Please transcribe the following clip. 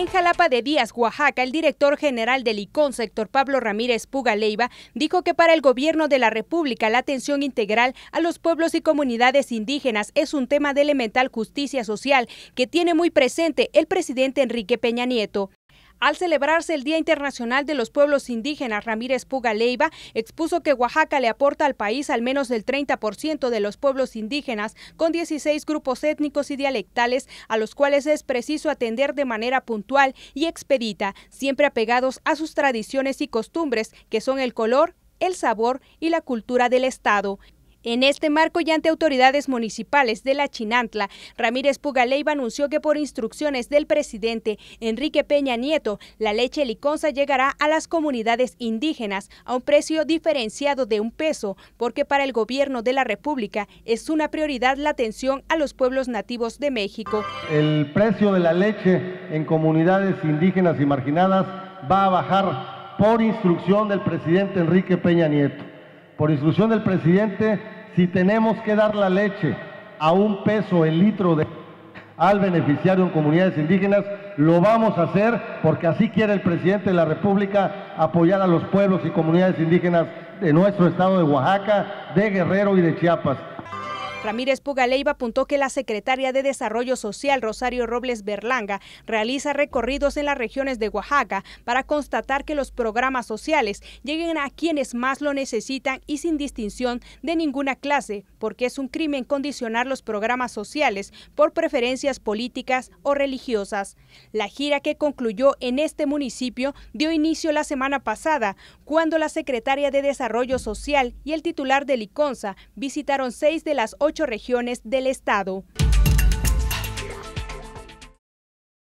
En Jalapa de Díaz, Oaxaca, el director general del ICON, sector Pablo Ramírez Puga Leiva, dijo que para el gobierno de la República la atención integral a los pueblos y comunidades indígenas es un tema de elemental justicia social que tiene muy presente el presidente Enrique Peña Nieto. Al celebrarse el Día Internacional de los Pueblos Indígenas, Ramírez Puga Leiva expuso que Oaxaca le aporta al país al menos del 30% de los pueblos indígenas, con 16 grupos étnicos y dialectales, a los cuales es preciso atender de manera puntual y expedita, siempre apegados a sus tradiciones y costumbres, que son el color, el sabor y la cultura del Estado. En este marco y ante autoridades municipales de la Chinantla, Ramírez Pugaleiva anunció que por instrucciones del presidente Enrique Peña Nieto, la leche liconza llegará a las comunidades indígenas a un precio diferenciado de un peso, porque para el gobierno de la República es una prioridad la atención a los pueblos nativos de México. El precio de la leche en comunidades indígenas y marginadas va a bajar por instrucción del presidente Enrique Peña Nieto por instrucción del presidente, si tenemos que dar la leche a un peso el litro de al beneficiario en comunidades indígenas, lo vamos a hacer porque así quiere el presidente de la República apoyar a los pueblos y comunidades indígenas de nuestro estado de Oaxaca, de Guerrero y de Chiapas. Ramírez Pugaleiva apuntó que la secretaria de Desarrollo Social, Rosario Robles Berlanga, realiza recorridos en las regiones de Oaxaca para constatar que los programas sociales lleguen a quienes más lo necesitan y sin distinción de ninguna clase, porque es un crimen condicionar los programas sociales por preferencias políticas o religiosas. La gira que concluyó en este municipio dio inicio la semana pasada, cuando la secretaria de Desarrollo Social y el titular de Liconza visitaron seis de las ocho ocho regiones del estado.